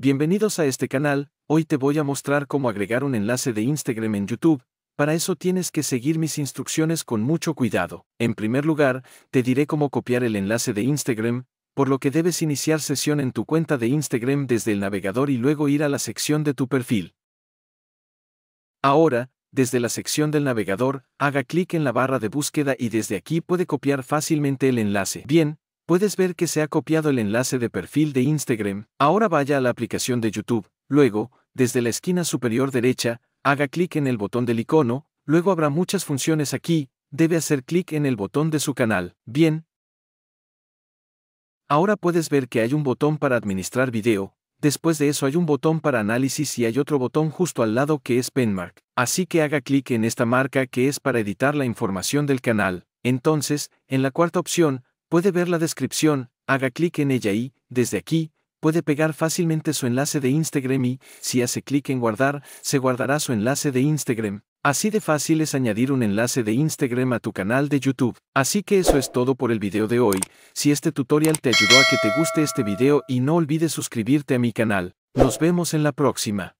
Bienvenidos a este canal, hoy te voy a mostrar cómo agregar un enlace de Instagram en YouTube, para eso tienes que seguir mis instrucciones con mucho cuidado. En primer lugar, te diré cómo copiar el enlace de Instagram, por lo que debes iniciar sesión en tu cuenta de Instagram desde el navegador y luego ir a la sección de tu perfil. Ahora, desde la sección del navegador, haga clic en la barra de búsqueda y desde aquí puede copiar fácilmente el enlace. Bien, puedes ver que se ha copiado el enlace de perfil de Instagram, ahora vaya a la aplicación de YouTube, luego, desde la esquina superior derecha, haga clic en el botón del icono, luego habrá muchas funciones aquí, debe hacer clic en el botón de su canal, bien. Ahora puedes ver que hay un botón para administrar video, después de eso hay un botón para análisis y hay otro botón justo al lado que es Penmark, así que haga clic en esta marca que es para editar la información del canal. Entonces, en la cuarta opción, Puede ver la descripción, haga clic en ella y, desde aquí, puede pegar fácilmente su enlace de Instagram y, si hace clic en guardar, se guardará su enlace de Instagram. Así de fácil es añadir un enlace de Instagram a tu canal de YouTube. Así que eso es todo por el video de hoy. Si este tutorial te ayudó a que te guste este video y no olvides suscribirte a mi canal. Nos vemos en la próxima.